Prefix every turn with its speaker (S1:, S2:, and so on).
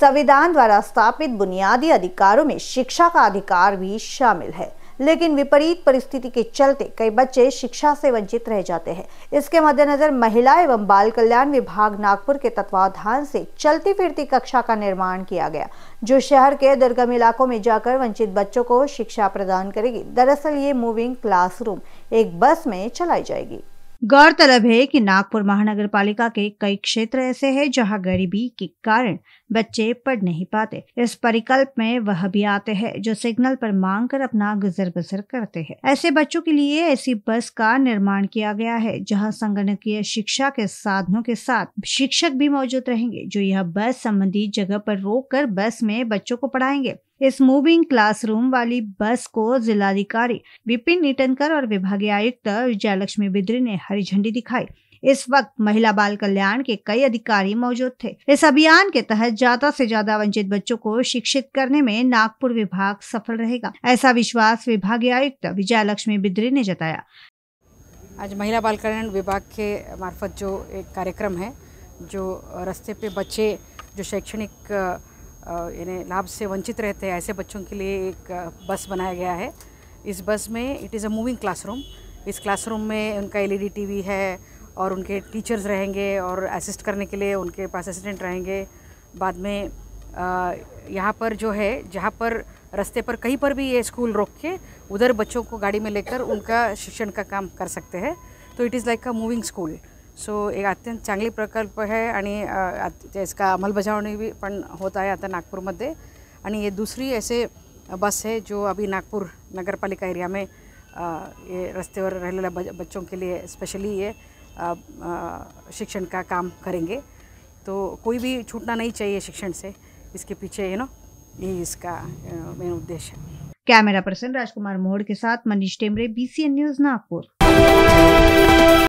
S1: संविधान द्वारा स्थापित बुनियादी अधिकारों में शिक्षा का अधिकार भी शामिल है लेकिन विपरीत परिस्थिति के चलते कई बच्चे शिक्षा से वंचित रह जाते हैं इसके मद्देनजर महिला एवं बाल कल्याण विभाग नागपुर के तत्वावधान से चलती फिरती कक्षा का निर्माण किया गया जो शहर के दुर्गम इलाकों में जाकर वंचित बच्चों को शिक्षा प्रदान करेगी दरअसल ये मूविंग क्लासरूम एक बस में चलाई जाएगी गौरतलब है कि नागपुर महानगर पालिका के कई क्षेत्र ऐसे हैं जहां गरीबी के कारण बच्चे पढ़ नहीं पाते इस परिकल्प में वह भी आते हैं जो सिग्नल पर मांग कर अपना गुजर बसर करते हैं ऐसे बच्चों के लिए ऐसी बस का निर्माण किया गया है जहां संगणकीय शिक्षा के साधनों के साथ शिक्षक भी मौजूद रहेंगे जो यह बस संबंधी जगह पर रोक कर बस में बच्चों को पढ़ाएंगे इस मूविंग क्लासरूम वाली बस को जिलाधिकारी विपिन निटनकर और विभागीय आयुक्त विजयलक्ष्मी बिद्री ने हरी झंडी दिखाई इस वक्त महिला बाल कल्याण के कई अधिकारी मौजूद थे इस अभियान के तहत ज्यादा से ज्यादा वंचित बच्चों को शिक्षित करने में नागपुर विभाग सफल रहेगा ऐसा विश्वास विभागीय आयुक्त विजय लक्ष्मी बिद्री ने जताया
S2: आज महिला बाल कल्याण विभाग के मार्फत जो एक कार्यक्रम है जो रस्ते पे बच्चे जो शैक्षणिक इन्हें लाभ से वंचित रहते हैं ऐसे बच्चों के लिए एक बस बनाया गया है इस बस में it is a moving classroom इस क्लासरूम में उनका एलईडी टीवी e है और उनके टीचर्स रहेंगे और असिस्ट करने के लिए उनके पास असिस्टेंट रहेंगे बाद में यहाँ पर जो है जहाँ पर रास्ते पर कहीं पर भी ये स्कूल रोक के उधर बच्चों को गाड़ी में लेकर उनका शिक्षण का काम कर सकते हैं तो it is like a moving school so एक अत्यंत चांगली प्रकल्प है आहे इसका त्याचा भी पन होता है आता नागपुर मध्य ये दूसरी ऐसे बस है जो अभी नागपुर नगर पालिका एरिया में ये रस्ते पर रहने बच, बच्चों के लिए स्पेशली ये शिक्षण का काम करेंगे तो कोई भी छूटना नहीं चाहिए शिक्षण से इसके पीछे यू नो ये इसका मेन उद्देश्य है
S1: कैमरा पर्सन राजकुमार मोहड़ के साथ मनीष टेमरे बीसीएन न्यूज नागपुर